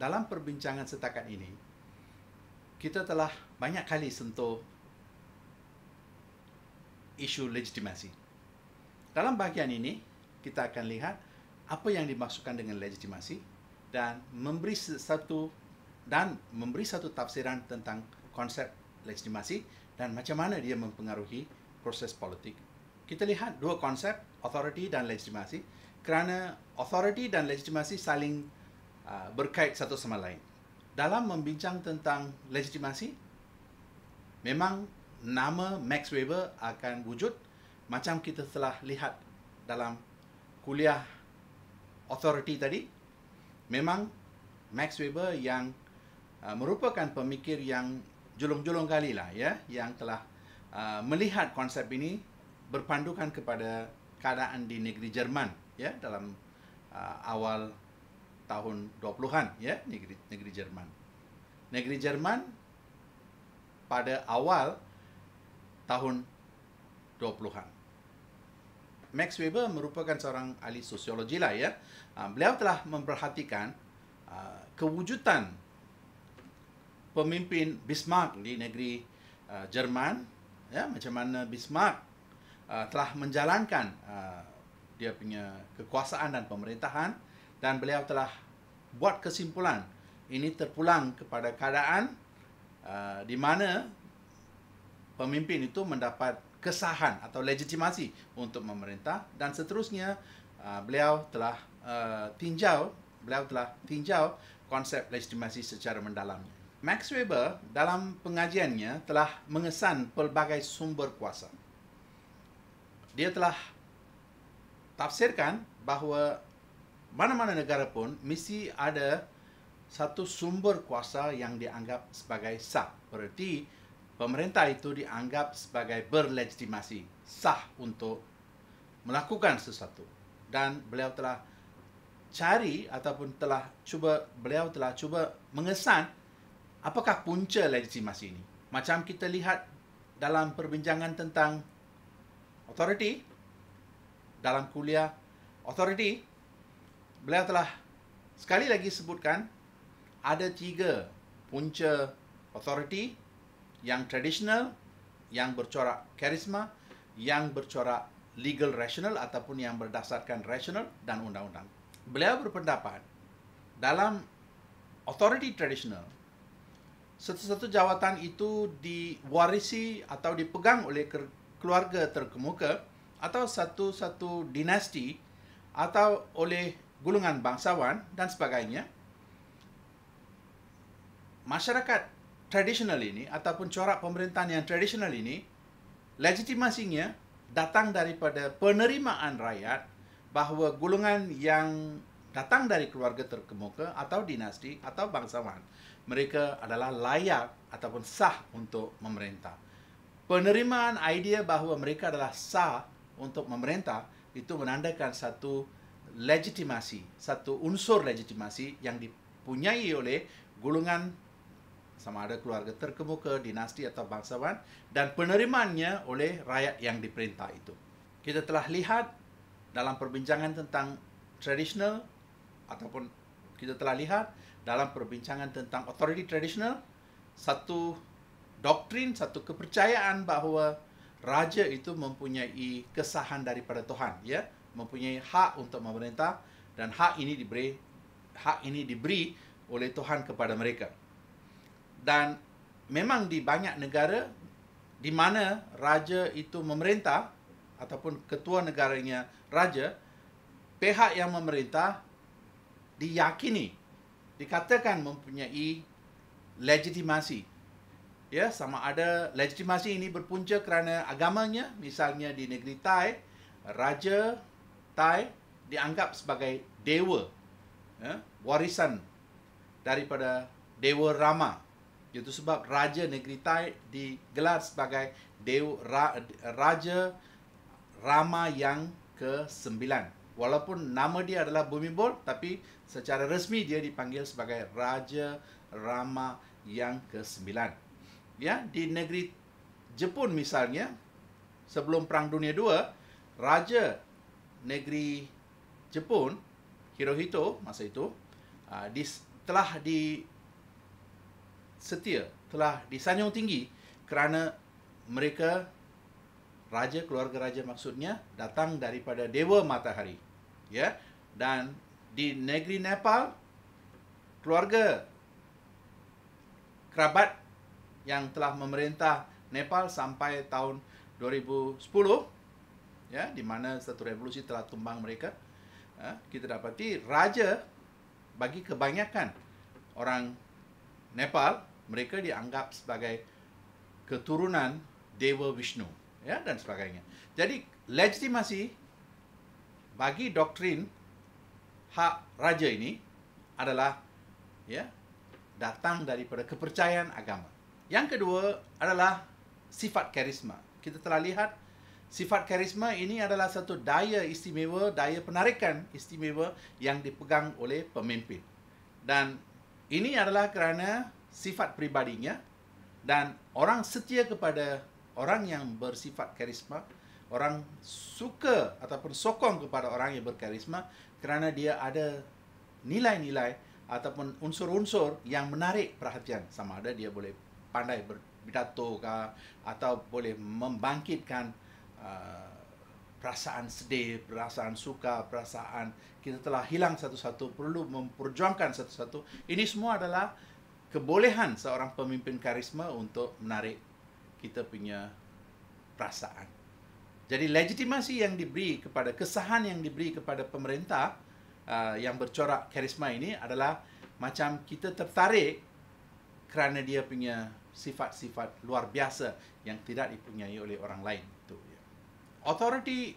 dalam perbincangan setakat ini kita telah banyak kali sentuh isu legitimasi. Dalam bahagian ini kita akan lihat apa yang dimaksudkan dengan legitimasi dan memberi satu dan memberi satu tafsiran tentang konsep legitimasi dan macam mana dia mempengaruhi proses politik. Kita lihat dua konsep authority dan legitimasi kerana authority dan legitimasi saling Ah, berkait satu sama lain. Dalam membincang tentang legitimasi, memang nama Max Weber akan wujud macam kita telah lihat dalam kuliah authority tadi. Memang Max Weber yang uh, merupakan pemikir yang julung-julung kali lah ya, yang telah uh, melihat konsep ini berpandukan kepada keadaan di negeri Jerman ya dalam uh, awal 1800 tahun 20-an ya negeri negeri Jerman. Negeri Jerman pada awal tahun 20-an. Max Weber merupakan seorang ahli sosiologi lah ya. Ah, beliau telah memperhatikan ah, kewujudan pemimpin Bismarck di negeri ah, Jerman ya macam mana Bismarck telah menjalankan dia punya kekuasaan dan pemerintahan dan beliau telah buat kesimpulan ini terpulang kepada keadaan uh, di mana pemimpin itu mendapat kesahan atau legitimasi untuk memerintah dan seterusnya uh, beliau telah uh, tinjau beliau telah tinjau konsep legitimasi secara mendalam. Max Weber dalam pengajiannya telah mengesan pelbagai sumber kuasa. Dia telah tafsirkan bahawa mana-mana negara pun mesti ada satu sumber kuasa yang dianggap sebagai sah. Berarti pemerintah itu dianggap sebagai berlegitimasi, sah untuk melakukan sesuatu. Dan beliau telah cari ataupun telah cuba beliau telah cuba mengesan apakah punca legitimasi ini. Macam kita lihat dalam perbincangan tentang authority dalam kuliah authority beliau telah sekali lagi sebutkan ada tiga punca authority yang tradisional, yang bercorak karisma, yang bercorak legal rational ataupun yang berdasarkan rational dan undang-undang. Beliau berpendapat dalam authority tradisional, satu-satu jawatan itu diwarisi atau dipegang oleh keluarga terkemuka atau satu-satu dinasti atau oleh golongan bangsawan dan sebagainya, masyarakat tradisional ini ataupun corak pemerintahan yang tradisional ini, legitimasinya datang daripada penerimaan rakyat bahawa golongan yang datang dari keluarga terkemuka atau dinasti atau bangsawan, mereka adalah layak ataupun sah untuk memerintah. Penerimaan idea bahawa mereka adalah sah untuk memerintah itu menandakan satu legitimasi, satu unsur legitimasi yang dipunyai oleh gulungan sama ada keluarga terkemuka, dinasti atau bangsawan dan penerimaannya oleh rakyat yang diperintah itu. Kita telah lihat dalam perbincangan tentang traditional ataupun kita telah lihat dalam perbincangan tentang authority traditional satu doktrin, satu kepercayaan bahawa raja itu mempunyai kesahan daripada Tuhan. Ya, mempunyai hak untuk memerintah dan hak ini diberi hak ini diberi oleh Tuhan kepada mereka. Dan memang di banyak negara di mana raja itu memerintah ataupun ketua negaranya raja pihak yang memerintah diyakini dikatakan mempunyai legitimasi ya sama ada legitimasi ini berpunca kerana agamanya misalnya di negeri Thai raja Thai dianggap sebagai dewa ya, warisan daripada dewa Rama itu sebab raja negeri Thai digelar sebagai dewa Ra, raja Rama yang ke-9 walaupun nama dia adalah Bumibol tapi secara resmi dia dipanggil sebagai raja Rama yang ke-9 ya di negeri Jepun misalnya sebelum perang dunia 2 raja negeri Jepun Hirohito masa itu uh, di, telah di setia telah disanjung tinggi kerana mereka raja keluarga raja maksudnya datang daripada dewa matahari ya dan di negeri Nepal keluarga kerabat yang telah memerintah Nepal sampai tahun 2010 ya di mana satu revolusi telah tumbang mereka ya, kita dapati raja bagi kebanyakan orang Nepal mereka dianggap sebagai keturunan Dewa Vishnu ya dan sebagainya jadi legitimasi bagi doktrin hak raja ini adalah ya datang daripada kepercayaan agama yang kedua adalah sifat karisma kita telah lihat Sifat karisma ini adalah satu daya istimewa, daya penarikan istimewa yang dipegang oleh pemimpin. Dan ini adalah kerana sifat pribadinya dan orang setia kepada orang yang bersifat karisma, orang suka ataupun sokong kepada orang yang berkarisma kerana dia ada nilai-nilai ataupun unsur-unsur yang menarik perhatian sama ada dia boleh pandai berpidato ke atau boleh membangkitkan Ah, perasaan sedih, perasaan suka, perasaan kita telah hilang satu-satu, perlu memperjuangkan satu-satu. Ini semua adalah kebolehan seorang pemimpin karisma untuk menarik kita punya perasaan. Jadi legitimasi yang diberi kepada kesahan yang diberi kepada pemerintah uh, yang bercorak karisma ini adalah macam kita tertarik kerana dia punya sifat-sifat luar biasa yang tidak dipunyai oleh orang lain authority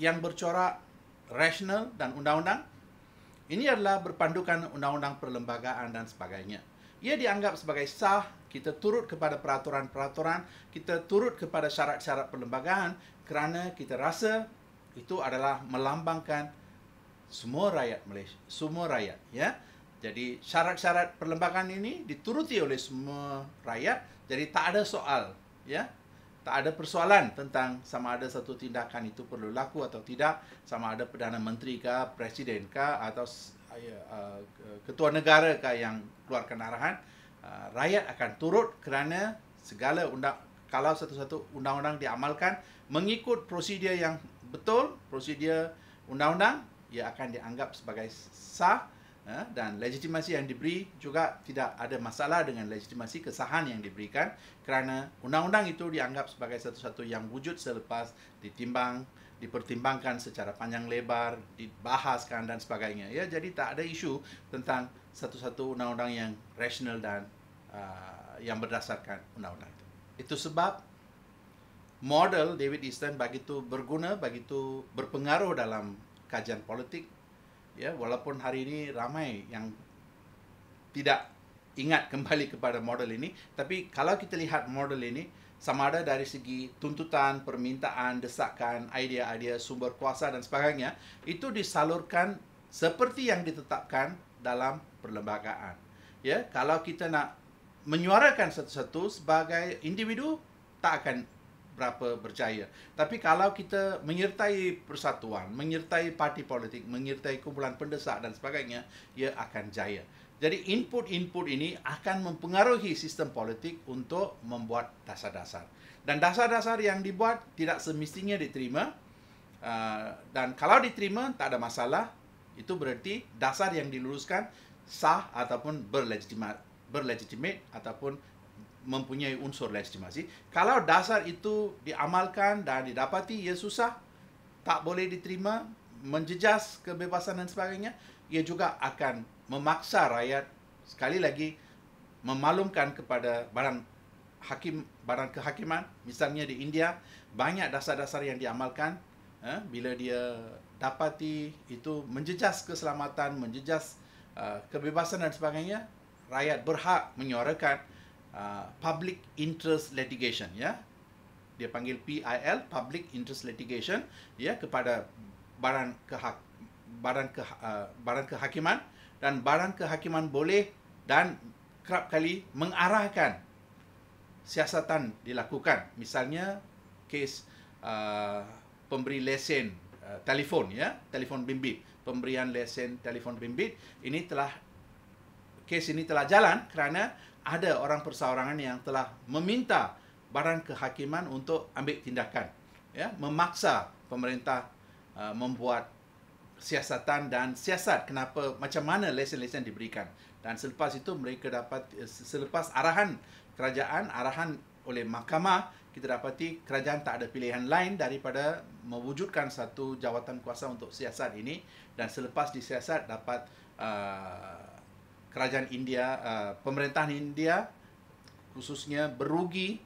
yang bercorak rasional dan undang-undang ini adalah berpandukan undang-undang perlembagaan dan sebagainya. Ia dianggap sebagai sah, kita turut kepada peraturan-peraturan, kita turut kepada syarat-syarat perlembagaan kerana kita rasa itu adalah melambangkan semua rakyat Malaysia, semua rakyat, ya. Jadi syarat-syarat perlembagaan ini dituruti oleh semua rakyat, jadi tak ada soal, ya tak ada persoalan tentang sama ada satu tindakan itu perlu laku atau tidak sama ada perdana menteri kah presiden kah atau ya, uh, ketua negara kah yang keluarkan arahan uh, rakyat akan turut kerana segala undang kalau satu-satu undang-undang diamalkan mengikut prosedur yang betul prosedur undang-undang ia akan dianggap sebagai sah Ha? dan legitimasi yang diberi juga tidak ada masalah dengan legitimasi kesahan yang diberikan kerana undang-undang itu dianggap sebagai satu-satu yang wujud selepas ditimbang dipertimbangkan secara panjang lebar, dibahaskan dan sebagainya. Ya, jadi tak ada isu tentang satu-satu undang-undang yang rasional dan uh, yang berdasarkan undang-undang itu. Itu sebab model David Easton begitu berguna, begitu berpengaruh dalam kajian politik ya walaupun hari ini ramai yang tidak ingat kembali kepada model ini tapi kalau kita lihat model ini sama ada dari segi tuntutan, permintaan, desakan, idea-idea, sumber kuasa dan sebagainya itu disalurkan seperti yang ditetapkan dalam perlembagaan. Ya, kalau kita nak menyuarakan satu-satu sebagai individu tak akan berapa berjaya. Tapi kalau kita menyertai persatuan, menyertai parti politik, menyertai kumpulan pendesak dan sebagainya, ia akan jaya. Jadi input-input ini akan mempengaruhi sistem politik untuk membuat dasar-dasar. Dan dasar-dasar yang dibuat tidak semestinya diterima. Uh, dan kalau diterima, tak ada masalah. Itu berarti dasar yang diluluskan sah ataupun berlegitimat, berlegitimate ataupun mempunyai unsur legitimasi. Kalau dasar itu diamalkan dan didapati ia susah, tak boleh diterima, menjejas kebebasan dan sebagainya, ia juga akan memaksa rakyat sekali lagi memalumkan kepada barang hakim barang kehakiman misalnya di India banyak dasar-dasar yang diamalkan eh, bila dia dapati itu menjejas keselamatan menjejas uh, kebebasan dan sebagainya rakyat berhak menyuarakan uh, public interest litigation ya dia panggil PIL public interest litigation ya kepada barang kehak barang ke uh, barang kehakiman dan barang kehakiman boleh dan kerap kali mengarahkan siasatan dilakukan misalnya kes uh, pemberi lesen uh, telefon ya telefon bimbit pemberian lesen telefon bimbit ini telah kes ini telah jalan kerana ada orang perseorangan yang telah meminta barang kehakiman untuk ambil tindakan ya memaksa pemerintah uh, membuat siasatan dan siasat kenapa macam mana lesen-lesen diberikan dan selepas itu mereka dapat eh, selepas arahan kerajaan arahan oleh mahkamah kita dapati kerajaan tak ada pilihan lain daripada mewujudkan satu jawatan kuasa untuk siasat ini dan selepas disiasat dapat uh, kerajaan India, uh, pemerintahan India khususnya berugi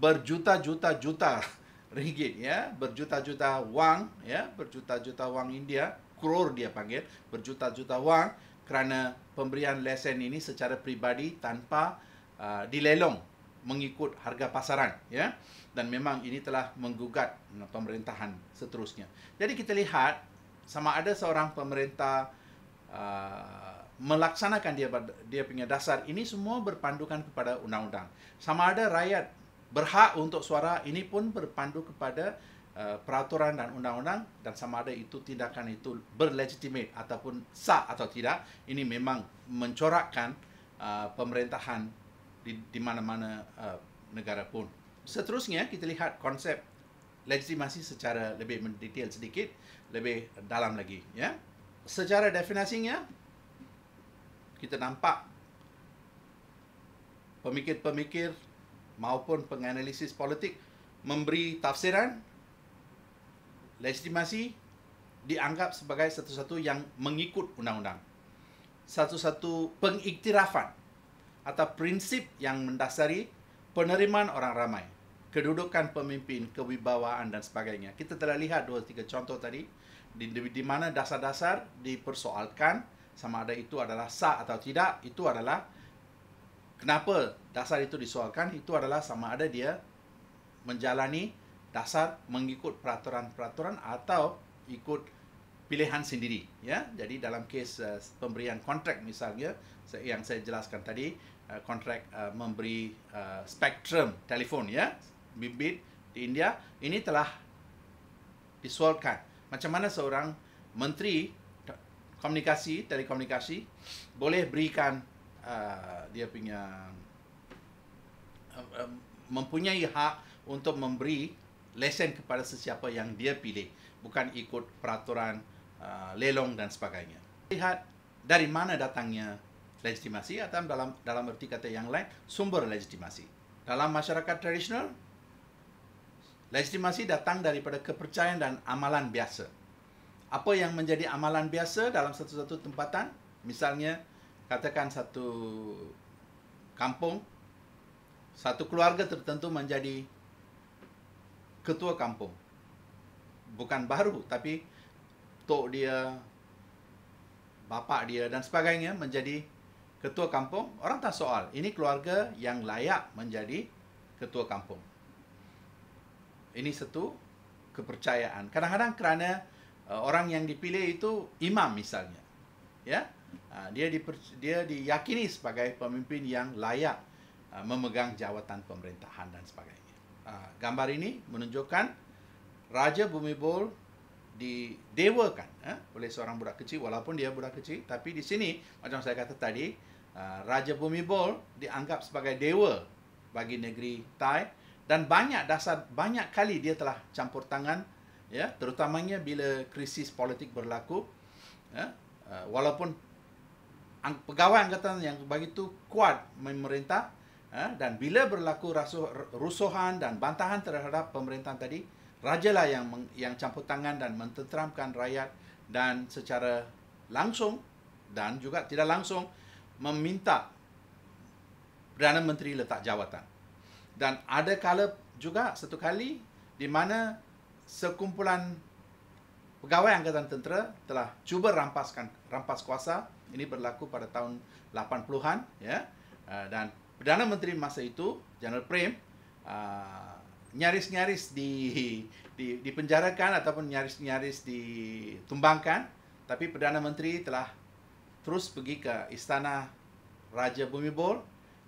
berjuta-juta-juta ringgit ya, berjuta-juta wang ya, berjuta-juta wang India, crore dia panggil, berjuta-juta wang kerana pemberian lesen ini secara pribadi tanpa uh, dilelong mengikut harga pasaran ya dan memang ini telah menggugat uh, pemerintahan seterusnya. Jadi kita lihat sama ada seorang pemerintah uh, melaksanakan dia dia punya dasar ini semua berpandukan kepada undang-undang. Sama ada rakyat berhak untuk suara ini pun berpandu kepada eh, peraturan dan undang-undang dan sama ada itu tindakan itu berlegitimate ataupun sah atau tidak ini memang mencorakkan uh, pemerintahan di, di mana-mana uh, negara pun seterusnya kita lihat konsep legitimasi secara lebih mendetail sedikit lebih dalam lagi ya secara definasinya kita nampak pemikir-pemikir maupun penganalisis politik memberi tafsiran legitimasi dianggap sebagai satu-satu yang mengikut undang-undang. Satu-satu pengiktirafan atau prinsip yang mendasari penerimaan orang ramai, kedudukan pemimpin, kewibawaan dan sebagainya. Kita telah lihat dua tiga contoh tadi di, di, di mana dasar-dasar dipersoalkan sama ada itu adalah sah atau tidak itu adalah kenapa dasar itu disoalkan itu adalah sama ada dia menjalani dasar mengikut peraturan-peraturan atau ikut pilihan sendiri ya jadi dalam kes uh, pemberian kontrak misalnya yang saya jelaskan tadi uh, kontrak uh, memberi uh, spektrum telefon ya bibit di India ini telah disoalkan macam mana seorang menteri komunikasi telekomunikasi boleh berikan uh, dia punya uh, mempunyai hak untuk memberi lesen kepada sesiapa yang dia pilih bukan ikut peraturan uh, lelong dan sebagainya lihat dari mana datangnya legitimasi atau dalam dalam erti kata yang lain sumber legitimasi dalam masyarakat tradisional legitimasi datang daripada kepercayaan dan amalan biasa apa yang menjadi amalan biasa dalam satu-satu tempatan misalnya katakan satu kampung satu keluarga tertentu menjadi ketua kampung bukan baru tapi tok dia bapa dia dan sebagainya menjadi ketua kampung orang tak soal ini keluarga yang layak menjadi ketua kampung ini satu kepercayaan kadang-kadang kerana Eh, orang yang dipilih itu imam misalnya ya ah, dia diper, dia diyakini sebagai pemimpin yang layak ah, memegang jawatan pemerintahan dan sebagainya ah, gambar ini menunjukkan raja bumi bol didewakan ya, oleh seorang budak kecil walaupun dia budak kecil tapi di sini macam saya kata tadi raja bumi bol dianggap sebagai dewa bagi negeri Thai dan banyak dasar banyak kali dia telah campur tangan ya terutamanya bila krisis politik berlaku ya uh, walaupun pegawai angkatan yang begitu kuat memerintah ya, dan bila berlaku rasu- rusuhan dan bantahan terhadap pemerintahan tadi raja lah yang yang campur tangan dan mententeramkan rakyat dan secara langsung dan juga tidak langsung meminta Perdana Menteri letak jawatan. Dan ada kala juga satu kali di mana sekumpulan pegawai angkatan tentera telah cuba rampaskan rampas kuasa ini berlaku pada tahun 80-an ya eh, dan perdana menteri masa itu General Prem eh, nyaris-nyaris di di dipenjarakan ataupun nyaris-nyaris ditumbangkan tapi perdana menteri telah terus pergi ke istana Raja bumi Bumibol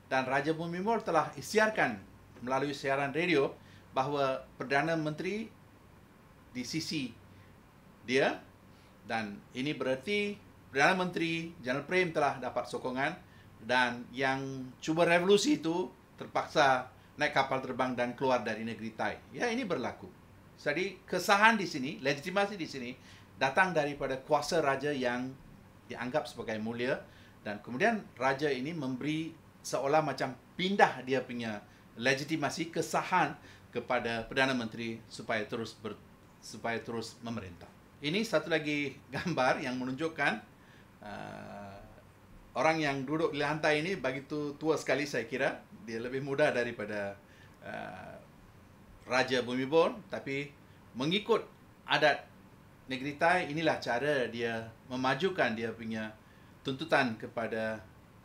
dan Raja bumi Bumibol telah isyarkan melalui siaran radio bahawa perdana menteri di sisi dia dan ini berarti Perdana Menteri General Prem telah dapat sokongan dan yang cuba revolusi itu terpaksa naik kapal terbang dan keluar dari negeri Thai. Ya, ini berlaku. Jadi, kesahan di sini, legitimasi di sini datang daripada kuasa raja yang dianggap sebagai mulia dan kemudian raja ini memberi seolah macam pindah dia punya legitimasi kesahan kepada Perdana Menteri supaya terus ber supaya terus memerintah. Ini satu lagi gambar yang menunjukkan uh, orang yang duduk di lantai ini begitu tua sekali saya kira. Dia lebih muda daripada uh, Raja Bon, Tapi mengikut adat negeri Thai, inilah cara dia memajukan dia punya tuntutan kepada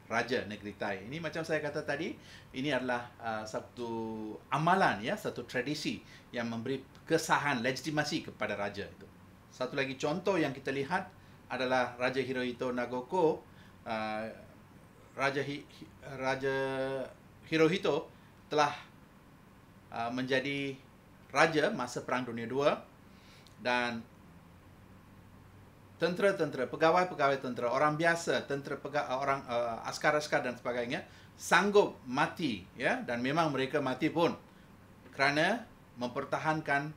raja negeri Thai. Ini macam saya kata tadi, ini adalah uh, satu amalan ya, satu tradisi yang memberi kesahan legitimasi kepada raja itu. Satu lagi contoh yang kita lihat adalah Raja Hirohito Nagoko uh, Raja Hi, Raja Hirohito telah uh, menjadi raja masa Perang Dunia II dan tentera-tentera, pegawai-pegawai tentera, orang biasa, tentera pegawai, uh, orang uh, askar-askar dan sebagainya sanggup mati ya dan memang mereka mati pun kerana mempertahankan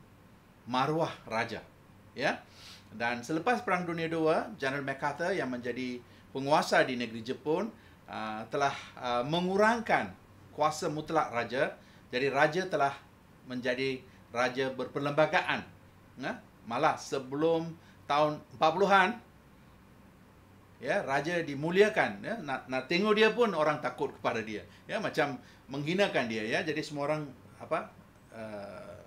maruah raja ya. Dan selepas perang dunia 2, General MacArthur yang menjadi penguasa di negeri Jepun uh, telah uh, mengurangkan kuasa mutlak raja jadi raja telah menjadi raja berperlembagaan ya? malah sebelum tahun 40-an ya raja dimuliakan ya nak, nak tengok dia pun orang takut kepada dia ya macam menghinakan dia ya jadi semua orang apa uh,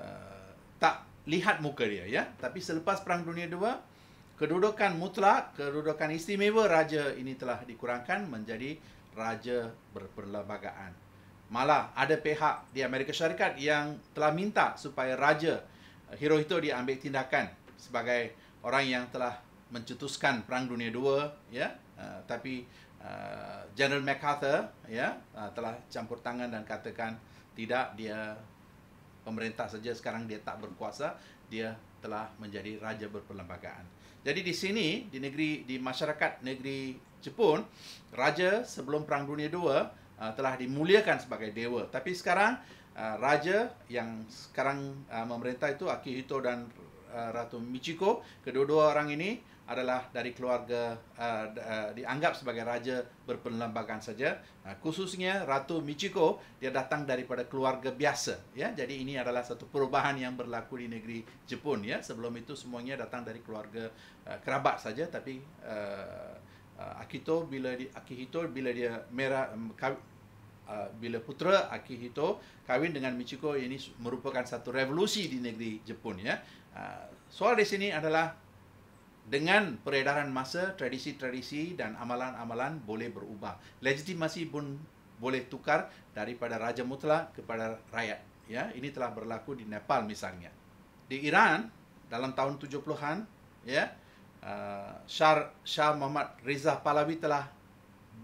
uh, tak lihat muka dia ya tapi selepas perang dunia 2 kedudukan mutlak kedudukan istimewa raja ini telah dikurangkan menjadi raja berperlembagaan malah ada pihak di Amerika Syarikat yang telah minta supaya raja Hirohito diambil tindakan sebagai orang yang telah mencetuskan perang dunia II, ya uh, tapi uh, General MacArthur ya uh, telah campur tangan dan katakan tidak dia pemerintah saja sekarang dia tak berkuasa dia telah menjadi raja berperlembagaan. Jadi di sini di negeri di masyarakat negeri Jepun raja sebelum perang dunia II uh, telah dimuliakan sebagai dewa tapi sekarang uh, raja yang sekarang uh, memerintah itu Akihito dan Uh, Ratu Michiko. Kedua-dua orang ini adalah dari keluarga uh, uh dianggap sebagai raja berpenelambagan saja. Khususnya Ratu Michiko dia datang daripada keluarga biasa ya. Jadi ini adalah satu perubahan yang berlaku di negeri Jepun ya. Sebelum itu semuanya datang dari keluarga uh, kerabat saja tapi uh, uh Akito bila di, Akihito bila dia merah um, kawi, Uh, bila putra Akihito kahwin dengan Michiko ini merupakan satu revolusi di negeri Jepun ya Ah, soal di sini adalah dengan peredaran masa, tradisi-tradisi dan amalan-amalan boleh berubah. Legitimasi pun boleh tukar daripada raja mutlak kepada rakyat. Ya, ini telah berlaku di Nepal misalnya. Di Iran dalam tahun 70-an, ya, ah, Shah, Shah Muhammad Reza Pahlavi telah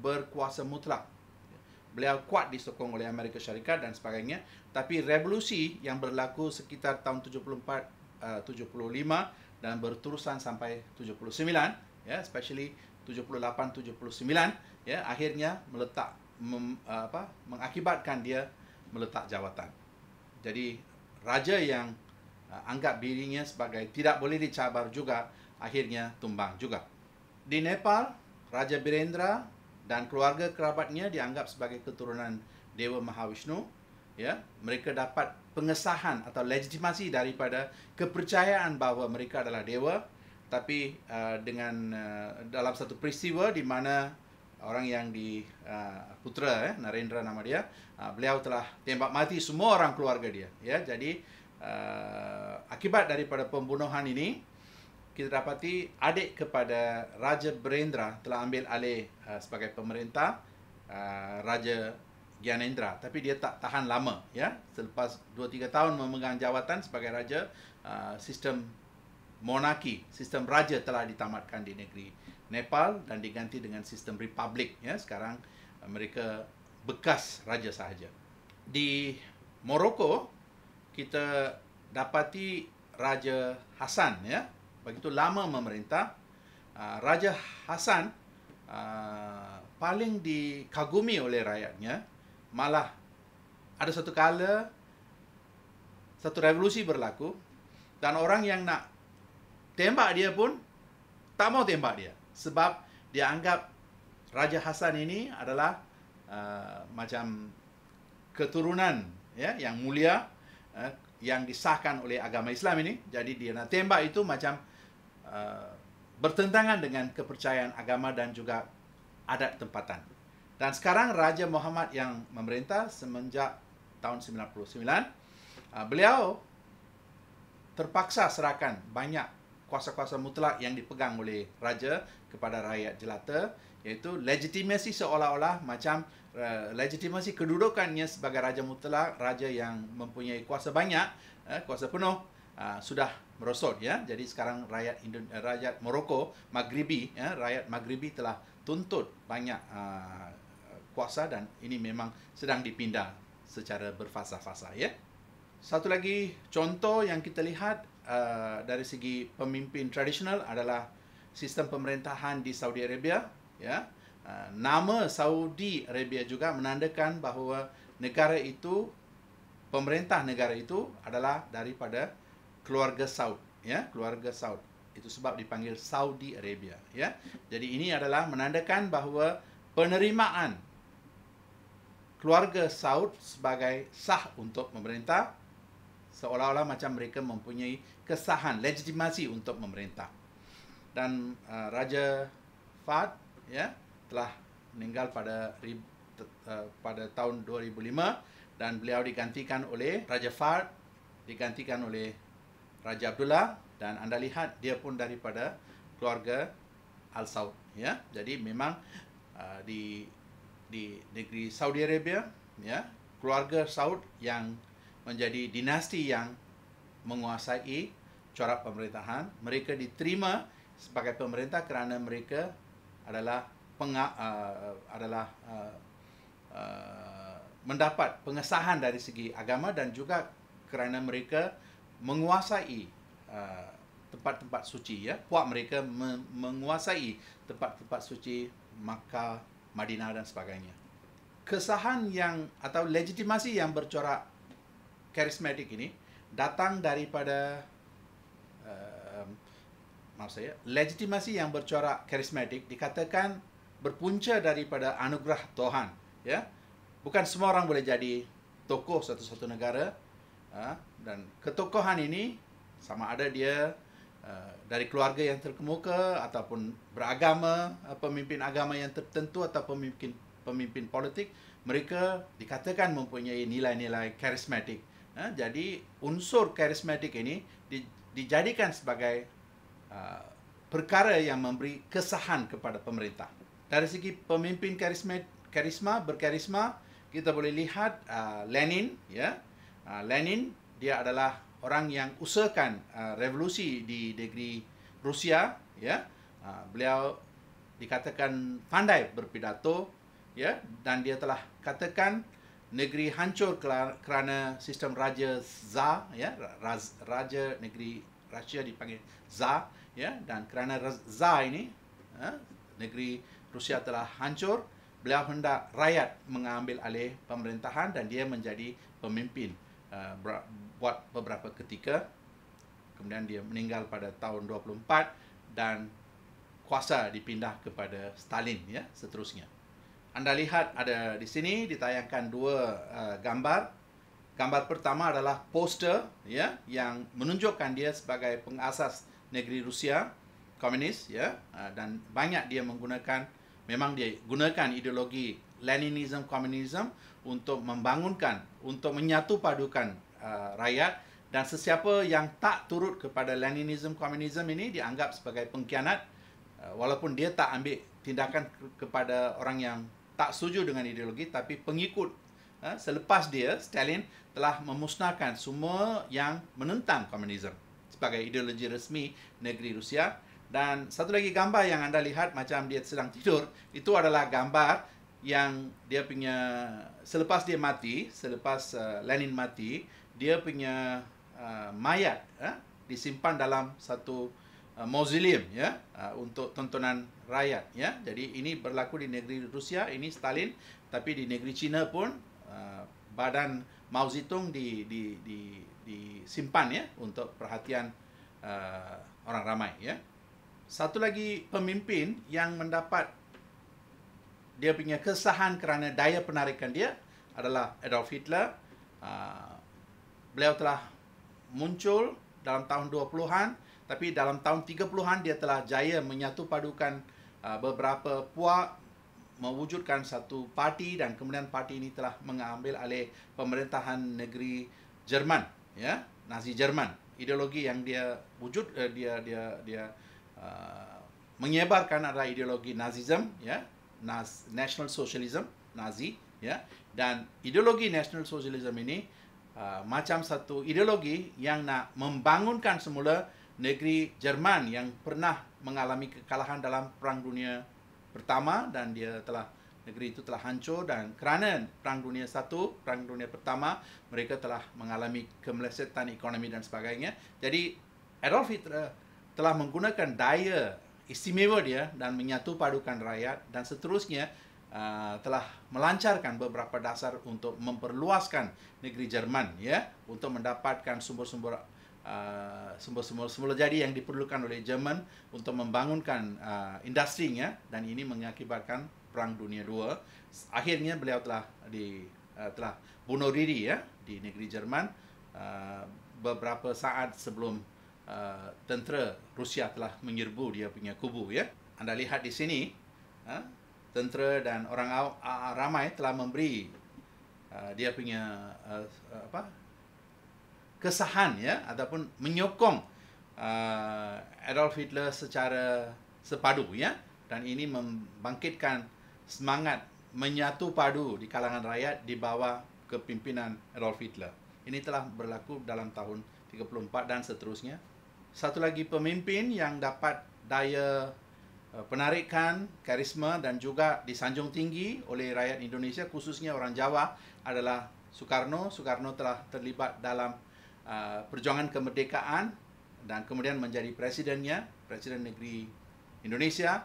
berkuasa mutlak. Beliau kuat disokong oleh Amerika Syarikat dan sebagainya. Tapi revolusi yang berlaku sekitar tahun uh, 75 dan berterusan sampai 79 ya especially 78 79 ya akhirnya meletak mem, uh, apa mengakibatkan dia meletak jawatan jadi raja yang uh, anggap dirinya sebagai tidak boleh dicabar juga akhirnya tumbang juga di Nepal raja Birendra dan keluarga kerabatnya dianggap sebagai keturunan dewa Mahavishnu ya mereka dapat pengesahan atau legitimasi daripada kepercayaan bahawa mereka adalah dewa tapi uh, dengan uh, dalam satu peristiwa di mana orang yang di uh, putra eh, Narendra nama dia uh, beliau telah tembak mati semua orang keluarga dia ya jadi uh, akibat daripada pembunuhan ini kita dapati adik kepada Raja Berendra telah ambil alih uh, sebagai pemerintah uh, Raja Gyanendra tapi dia tak tahan lama ya selepas 2 3 tahun memegang jawatan sebagai raja uh, sistem monarki sistem raja telah ditamatkan di negeri Nepal dan diganti dengan sistem republik ya sekarang mereka bekas raja sahaja di Morocco kita dapati raja Hassan, ya begitu lama memerintah uh, raja Hassan uh, paling dikagumi oleh rakyatnya malah ada satu kala satu revolusi berlaku dan orang yang nak tembak dia pun tak mau tembak dia sebab dia anggap Raja Hasan ini adalah uh, macam keturunan ya yang mulia uh, yang disahkan oleh agama Islam ini jadi dia nak tembak itu macam uh, bertentangan dengan kepercayaan agama dan juga adat tempatan dan sekarang Raja Muhammad yang memerintah semenjak tahun 99, ah, beliau terpaksa serahkan banyak kuasa-kuasa mutlak yang dipegang oleh raja kepada rakyat jelata iaitu legitimasi seolah-olah macam uh, legitimasi kedudukannya sebagai raja mutlak, raja yang mempunyai kuasa banyak, uh, kuasa penuh uh, sudah merosot ya. Jadi sekarang rakyat Indo- eh, rakyat Maroko Maghribi ya, rakyat Maghribi telah tuntut banyak uh, kuasa dan ini memang sedang dipindah secara berfasa-fasa ya. Satu lagi contoh yang kita lihat uh, dari segi pemimpin tradisional adalah sistem pemerintahan di Saudi Arabia ya. Uh, nama Saudi Arabia juga menandakan bahawa negara itu pemerintah negara itu adalah daripada keluarga Saud ya, keluarga Saud. Itu sebab dipanggil Saudi Arabia ya. Jadi ini adalah menandakan bahawa penerimaan keluarga Saud sebagai sah untuk memerintah seolah-olah macam mereka mempunyai kesahan legitimasi untuk memerintah dan uh, raja Fahd ya telah meninggal pada uh, pada tahun 2005 dan beliau digantikan oleh raja Fahd digantikan oleh raja Abdullah dan anda lihat dia pun daripada keluarga Al Saud ya jadi memang uh, di di negeri Saudi Arabia ya keluarga Saud yang menjadi dinasti yang menguasai corak pemerintahan mereka diterima sebagai pemerintah kerana mereka adalah penga, uh, adalah uh, uh, mendapat pengesahan dari segi agama dan juga kerana mereka menguasai uh, tempat-tempat suci ya puak mereka menguasai tempat-tempat suci Makkah Madinah dan sebagainya. Kesahan yang atau legitimasi yang bercorak karismatik ini datang daripada uh, maaf saya, legitimasi yang bercorak karismatik dikatakan berpunca daripada anugerah Tuhan, ya. Bukan semua orang boleh jadi tokoh satu-satu negara uh, dan ketokohan ini sama ada dia Eh, dari keluarga yang terkemuka ataupun beragama, eh, pemimpin agama yang tertentu atau pemimpin pemimpin politik, mereka dikatakan mempunyai nilai-nilai karismatik. Eh, jadi unsur karismatik ini dijadikan sebagai perkara yang memberi kesahan kepada pemerintah. Dari segi pemimpin karisma berkarisma, kita boleh lihat Lenin, ya Lenin dia adalah orang yang usahakan uh, revolusi di negeri Rusia ya uh, beliau dikatakan pandai berpidato ya dan dia telah katakan negeri hancur kerana sistem raja za ya Raz, raja negeri Rusia dipanggil za ya dan kerana za ini ya, negeri Rusia telah hancur beliau hendak rakyat mengambil alih pemerintahan dan dia menjadi pemimpin uh, buat beberapa ketika kemudian dia meninggal pada tahun 24 dan kuasa dipindah kepada Stalin ya seterusnya anda lihat ada di sini ditayangkan dua uh, gambar gambar pertama adalah poster ya yang menunjukkan dia sebagai pengasas negeri Rusia komunis ya uh, dan banyak dia menggunakan memang dia gunakan ideologi Leninisme komunisme untuk membangunkan untuk menyatupadukan uh, rakyat dan sesiapa yang tak turut kepada Leninism komunisme ini dianggap sebagai pengkhianat uh, walaupun dia tak ambil tindakan ke- kepada orang yang tak setuju dengan ideologi tapi pengikut uh, selepas dia Stalin telah memusnahkan semua yang menentang komunisme sebagai ideologi resmi negeri Rusia dan satu lagi gambar yang anda lihat macam dia sedang tidur itu adalah gambar yang dia punya selepas dia mati selepas uh, Lenin mati dia punya uh, mayat ya, disimpan dalam satu uh, mausoleum ya uh, untuk tontonan rakyat ya jadi ini berlaku di negeri Rusia ini Stalin tapi di negeri China pun uh, badan Mao Zedong di di di disimpan ya untuk perhatian uh, orang ramai ya satu lagi pemimpin yang mendapat dia punya kesahan kerana daya penarikan dia adalah Adolf Hitler uh, beliau telah muncul dalam tahun 20-an tapi dalam tahun 30-an dia telah jaya menyatupadukan uh, beberapa puak mewujudkan satu parti dan kemudian parti ini telah mengambil alih pemerintahan negeri Jerman ya Nazi Jerman ideologi yang dia wujud dia eh, dia dia, dia uh, menyebarkan adalah ideologi Nazism ya Nas, National Socialism Nazi ya dan ideologi National Socialism ini uh, macam satu ideologi yang nak membangunkan semula negeri Jerman yang pernah mengalami kekalahan dalam Perang Dunia Pertama dan dia telah negeri itu telah hancur dan kerana Perang Dunia Satu, Perang Dunia Pertama mereka telah mengalami kemelesetan ekonomi dan sebagainya. Jadi Adolf Hitler telah menggunakan daya istimewa dia dan menyatu padukan rakyat dan seterusnya Uh, telah melancarkan beberapa dasar untuk memperluaskan negeri Jerman ya untuk mendapatkan sumber-sumber uh, sumber-sumber uh, semula jadi yang diperlukan oleh Jerman untuk membangunkan uh, industrinya dan ini mengakibatkan perang dunia dua. akhirnya beliau telah di uh, telah bunuh diri ya di negeri Jerman uh, beberapa saat sebelum uh, tentera Rusia telah menyerbu dia punya kubu ya anda lihat di sini uh, tentera dan orang aw, uh, ramai telah memberi uh, dia punya uh, uh, apa kesahan ya ataupun menyokong uh, Adolf Hitler secara sepadu ya dan ini membangkitkan semangat menyatu padu di kalangan rakyat di bawah kepimpinan Adolf Hitler. Ini telah berlaku dalam tahun 34 dan seterusnya. Satu lagi pemimpin yang dapat daya Eh, penarikan, karisma dan juga disanjung tinggi oleh rakyat Indonesia khususnya orang Jawa adalah Soekarno. Soekarno telah terlibat dalam uh, perjuangan kemerdekaan dan kemudian menjadi presidennya, presiden negeri Indonesia.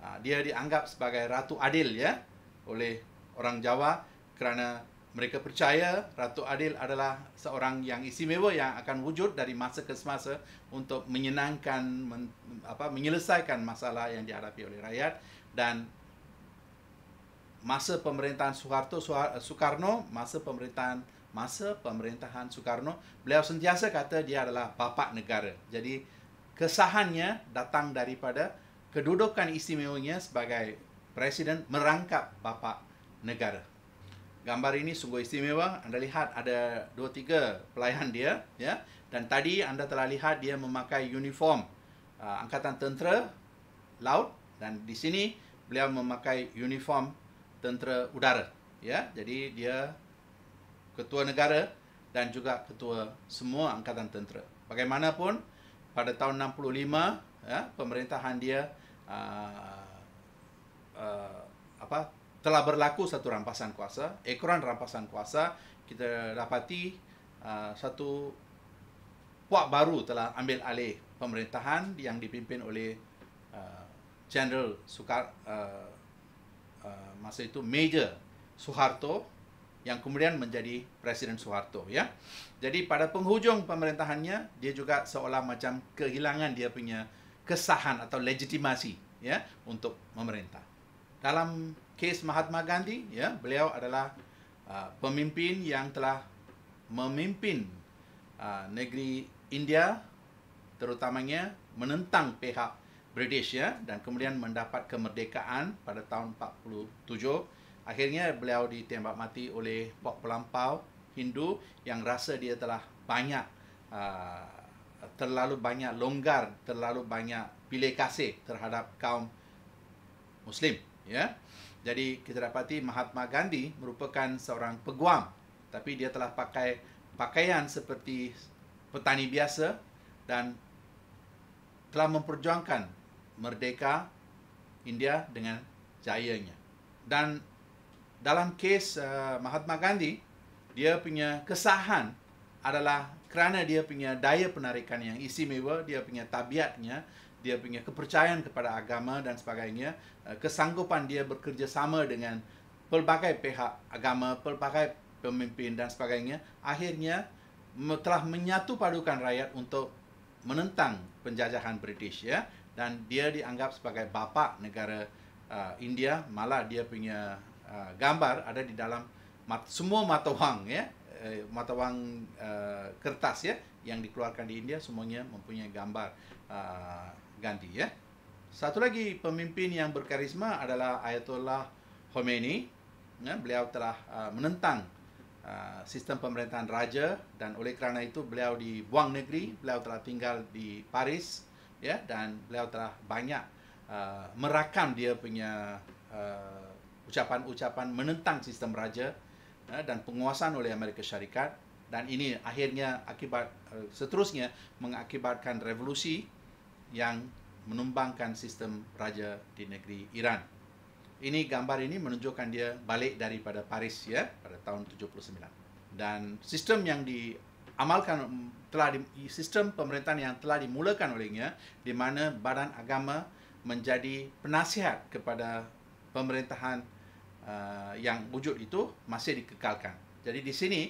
Uh, dia dianggap sebagai ratu adil ya oleh orang Jawa kerana mereka percaya Ratu Adil adalah seorang yang istimewa yang akan wujud dari masa ke semasa untuk menyenangkan men, apa menyelesaikan masalah yang dihadapi oleh rakyat dan masa pemerintahan Soeharto Soekarno masa pemerintahan masa pemerintahan Soekarno beliau sentiasa kata dia adalah bapa negara. Jadi kesahannya datang daripada kedudukan istimewanya sebagai presiden merangkap bapa negara gambar ini sungguh istimewa. Anda lihat ada dua tiga pelayan dia, ya. Dan tadi anda telah lihat dia memakai uniform uh, angkatan tentera laut dan di sini beliau memakai uniform tentera udara, ya. Jadi dia ketua negara dan juga ketua semua angkatan tentera. Bagaimanapun pada tahun 65 ya pemerintahan dia uh, uh, apa telah berlaku satu rampasan kuasa, ekoran rampasan kuasa, kita dapati uh, satu puak baru telah ambil alih pemerintahan yang dipimpin oleh uh, General Sukar, uh, uh, masa itu Major Soeharto yang kemudian menjadi Presiden Soeharto. Ya. Jadi pada penghujung pemerintahannya, dia juga seolah macam kehilangan dia punya kesahan atau legitimasi ya, untuk memerintah dalam kes Mahatma Gandhi ya beliau adalah uh, pemimpin yang telah memimpin uh, negeri India terutamanya menentang pihak British ya dan kemudian mendapat kemerdekaan pada tahun 47 akhirnya beliau ditembak mati oleh pok pelampau Hindu yang rasa dia telah banyak uh, terlalu banyak longgar terlalu banyak pilih kasih terhadap kaum muslim ya. Jadi kita dapati Mahatma Gandhi merupakan seorang peguam tapi dia telah pakai pakaian seperti petani biasa dan telah memperjuangkan merdeka India dengan jayanya. Dan dalam kes uh, Mahatma Gandhi dia punya kesahan adalah kerana dia punya daya penarikan yang istimewa, dia punya tabiatnya dia punya kepercayaan kepada agama dan sebagainya, eh, kesanggupan dia bekerjasama dengan pelbagai pihak agama, pelbagai pemimpin dan sebagainya, akhirnya telah menyatu padukan rakyat untuk menentang penjajahan British ya dan dia dianggap sebagai bapa negara uh, India malah dia punya uh, gambar ada di dalam mat, semua mata wang ya mata wang uh, kertas ya yang dikeluarkan di India semuanya mempunyai gambar uh, ganti ya. Satu lagi pemimpin yang berkarisma adalah Ayatollah Khomeini. Ya, beliau telah uh, menentang uh, sistem pemerintahan raja dan oleh kerana itu beliau dibuang negeri, beliau telah tinggal di Paris ya dan beliau telah banyak uh, merakam dia punya uh, ucapan-ucapan uh, menentang sistem raja uh, dan penguasaan oleh Amerika Syarikat dan ini akhirnya akibat uh, seterusnya mengakibatkan revolusi yang menumbangkan sistem raja di negeri Iran. Ini gambar ini menunjukkan dia balik daripada Paris ya pada tahun 79. Dan sistem yang diamalkan telah di, sistem pemerintahan yang telah dimulakan olehnya di mana badan agama menjadi penasihat kepada pemerintahan uh, yang wujud itu masih dikekalkan. Jadi di sini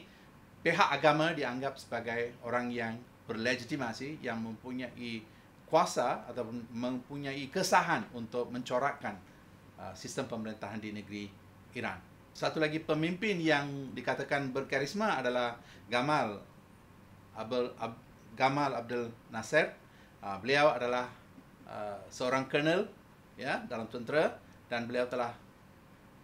pihak agama dianggap sebagai orang yang berlegitimasi yang mempunyai kuasa atau mempunyai kesahan untuk mencorakkan uh, sistem pemerintahan di negeri Iran. Satu lagi pemimpin yang dikatakan berkarisma adalah Gamal Abdel Ab, Gamal Abdel Nasser. Uh, beliau adalah uh, seorang colonel ya dalam tentera dan beliau telah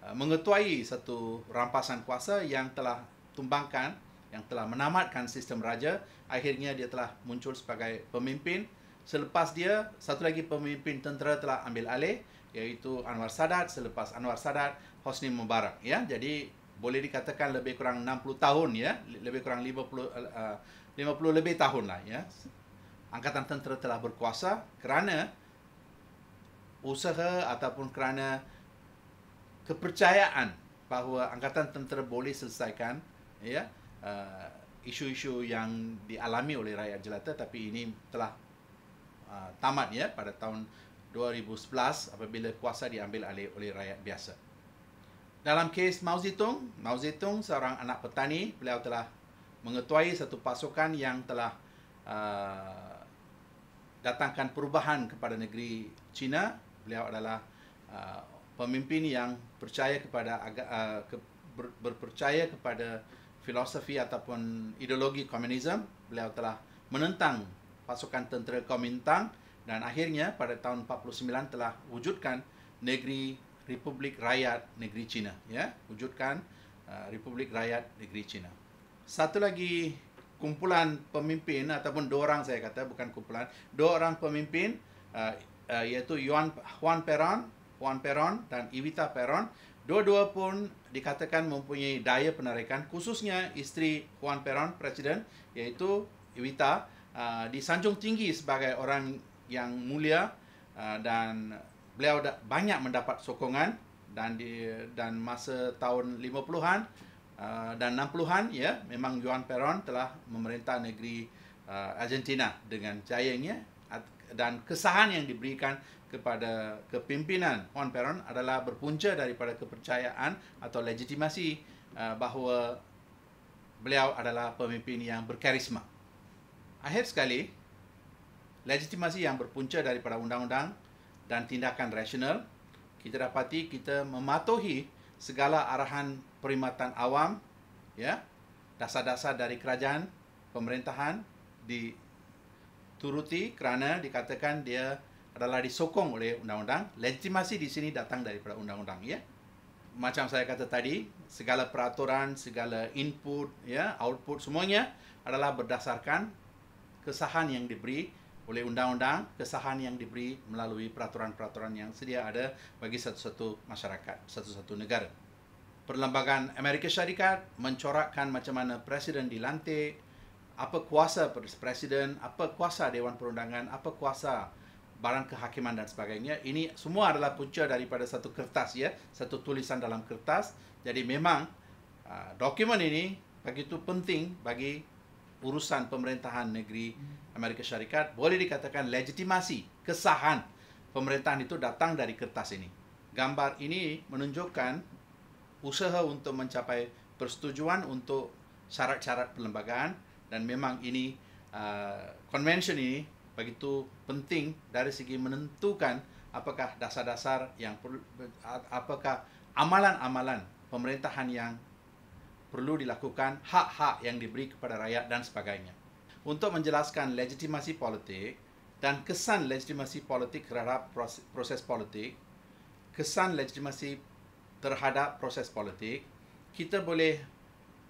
mengetuai satu rampasan kuasa yang telah tumbangkan yang telah menamatkan sistem raja akhirnya dia telah muncul sebagai pemimpin Selepas dia, satu lagi pemimpin tentera telah ambil alih iaitu Anwar Sadat. Selepas Anwar Sadat, Hosni Mubarak. Ya, jadi boleh dikatakan lebih kurang 60 tahun ya, lebih kurang 50 uh, 50 lebih tahun lah ya. Angkatan tentera telah berkuasa kerana usaha ataupun kerana kepercayaan bahawa angkatan tentera boleh selesaikan ya uh, isu-isu yang dialami oleh rakyat jelata tapi ini telah Ah, tamat ya pada tahun 2011 apabila kuasa diambil alih oleh rakyat biasa. Dalam kes Mao Zedong, Mao Zedong seorang anak petani, beliau telah mengetuai satu pasukan yang telah uh, datangkan perubahan kepada negeri China. Beliau adalah uh, pemimpin yang percaya kepada aga, uh, ke, ber, berpercaya kepada filosofi ataupun ideologi komunisme. Beliau telah menentang pasukan tentera Kuomintang dan akhirnya pada tahun 49 telah wujudkan negeri Republik Rakyat Negeri China ya wujudkan uh, Republik Rakyat Negeri China satu lagi kumpulan pemimpin ataupun dua orang saya kata bukan kumpulan dua orang pemimpin uh, uh, iaitu Yuan Juan Peron Juan Peron dan Evita Peron dua-dua pun dikatakan mempunyai daya penarikan khususnya isteri Juan Peron presiden iaitu Evita Uh, disanjung tinggi sebagai orang yang mulia uh, dan beliau da- banyak mendapat sokongan dan di dan masa tahun 50-an uh, dan 60-an ya memang Juan Perón telah memerintah negeri uh, Argentina dengan jayanya dan kesahan yang diberikan kepada kepimpinan Juan Perón adalah berpunca daripada kepercayaan atau legitimasi uh, bahawa beliau adalah pemimpin yang berkarisma. Akhir sekali, legitimasi yang berpunca daripada undang-undang dan tindakan rasional, kita dapati kita mematuhi segala arahan perkhidmatan awam, ya, dasar-dasar dari kerajaan, pemerintahan di turuti kerana dikatakan dia adalah disokong oleh undang-undang. Legitimasi di sini datang daripada undang-undang, ya. Macam saya kata tadi, segala peraturan, segala input, ya, output semuanya adalah berdasarkan kesahan yang diberi oleh undang-undang, kesahan yang diberi melalui peraturan-peraturan yang sedia ada bagi satu-satu masyarakat, satu-satu negara. Perlembagaan Amerika Syarikat mencorakkan macam mana presiden dilantik, apa kuasa presiden, apa kuasa dewan perundangan, apa kuasa barang kehakiman dan sebagainya. Ini semua adalah punca daripada satu kertas ya, satu tulisan dalam kertas. Jadi memang ah, dokumen ini begitu penting bagi urusan pemerintahan negeri Amerika Syarikat boleh dikatakan legitimasi kesahan pemerintahan itu datang dari kertas ini. Gambar ini menunjukkan usaha untuk mencapai persetujuan untuk syarat-syarat perlembagaan dan memang ini konvensyen uh, ini begitu penting dari segi menentukan apakah dasar-dasar yang uh, apakah amalan-amalan pemerintahan yang perlu dilakukan hak-hak yang diberi kepada rakyat dan sebagainya. Untuk menjelaskan legitimasi politik dan kesan legitimasi politik terhadap proses politik, kesan legitimasi terhadap proses politik, kita boleh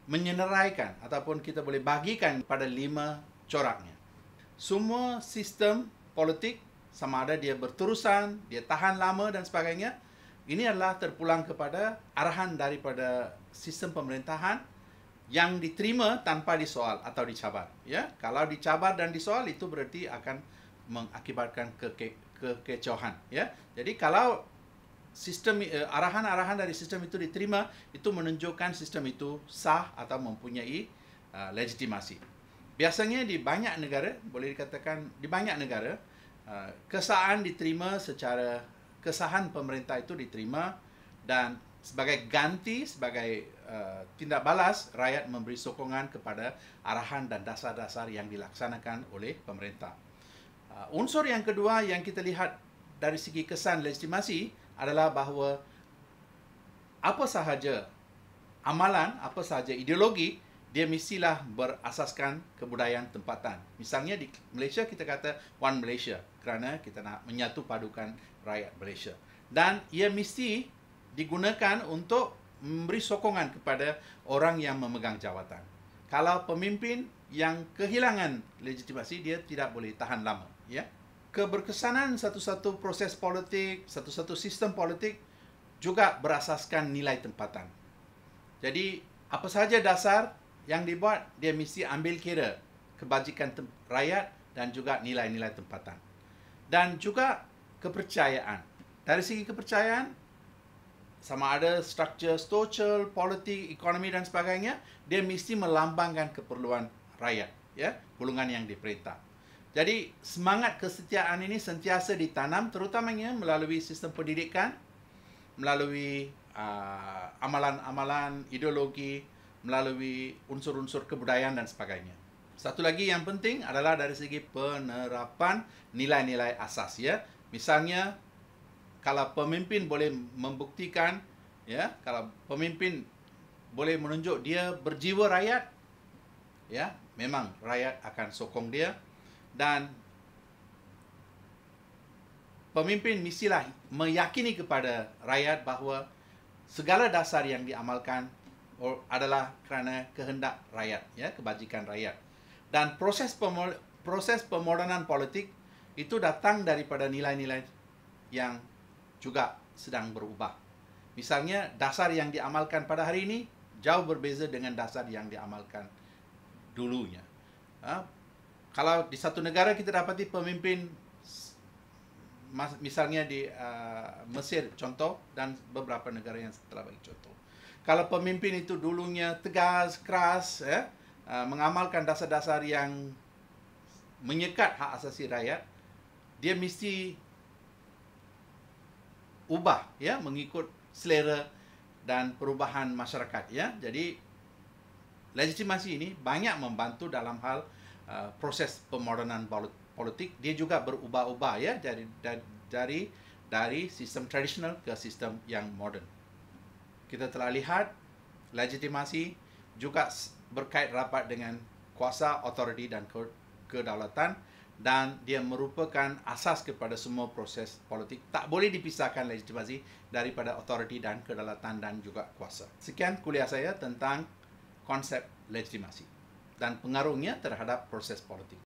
menyeneraikan ataupun kita boleh bagikan pada lima coraknya. Semua sistem politik sama ada dia berterusan, dia tahan lama dan sebagainya, ini adalah terpulang kepada arahan daripada sistem pemerintahan yang diterima tanpa disoal atau dicabar. Ya, kalau dicabar dan disoal itu berarti akan mengakibatkan keke, kekecohan. Ya, jadi kalau sistem eh, arahan-arahan dari sistem itu diterima, itu menunjukkan sistem itu sah atau mempunyai uh, legitimasi. Biasanya di banyak negara, boleh dikatakan di banyak negara, uh, eh, kesaan diterima secara kesahan pemerintah itu diterima dan sebagai ganti sebagai uh, tindak balas rakyat memberi sokongan kepada arahan dan dasar-dasar yang dilaksanakan oleh pemerintah. Uh, unsur yang kedua yang kita lihat dari segi kesan legitimasi adalah bahawa apa sahaja amalan, apa sahaja ideologi dia mestilah berasaskan kebudayaan tempatan. Misalnya di Malaysia kita kata One Malaysia kerana kita nak menyatu padukan rakyat Malaysia. Dan ia mesti digunakan untuk memberi sokongan kepada orang yang memegang jawatan. Kalau pemimpin yang kehilangan legitimasi, dia tidak boleh tahan lama. Ya? Keberkesanan satu-satu proses politik, satu-satu sistem politik juga berasaskan nilai tempatan. Jadi, apa sahaja dasar yang dibuat, dia mesti ambil kira kebajikan rakyat dan juga nilai-nilai tempatan dan juga kepercayaan. Dari segi kepercayaan, sama ada struktur social, politik, ekonomi dan sebagainya, dia mesti melambangkan keperluan rakyat, ya, golongan yang diperintah. Jadi semangat kesetiaan ini sentiasa ditanam terutamanya melalui sistem pendidikan, melalui uh, amalan-amalan ideologi, melalui unsur-unsur kebudayaan dan sebagainya. Satu lagi yang penting adalah dari segi penerapan nilai-nilai asas ya. Misalnya kalau pemimpin boleh membuktikan ya, kalau pemimpin boleh menunjuk dia berjiwa rakyat ya, memang rakyat akan sokong dia dan pemimpin mestilah meyakini kepada rakyat bahawa segala dasar yang diamalkan adalah kerana kehendak rakyat ya, kebajikan rakyat dan proses pemol- proses pemodenan politik itu datang daripada nilai-nilai yang juga sedang berubah. Misalnya dasar yang diamalkan pada hari ini jauh berbeza dengan dasar yang diamalkan dulunya. Ha? Kalau di satu negara kita dapati pemimpin misalnya di uh, Mesir contoh dan beberapa negara yang telah bagi contoh. Kalau pemimpin itu dulunya tegas, keras, ya, Uh, mengamalkan dasar-dasar yang menyekat hak asasi rakyat dia mesti ubah ya mengikut selera dan perubahan masyarakat ya jadi legitimasi ini banyak membantu dalam hal uh, proses pemodenan politik dia juga berubah-ubah ya dari dari dari sistem tradisional ke sistem yang modern kita telah lihat legitimasi juga berkait rapat dengan kuasa, otoriti dan kedaulatan dan dia merupakan asas kepada semua proses politik. Tak boleh dipisahkan legitimasi daripada otoriti dan kedaulatan dan juga kuasa. Sekian kuliah saya tentang konsep legitimasi dan pengaruhnya terhadap proses politik.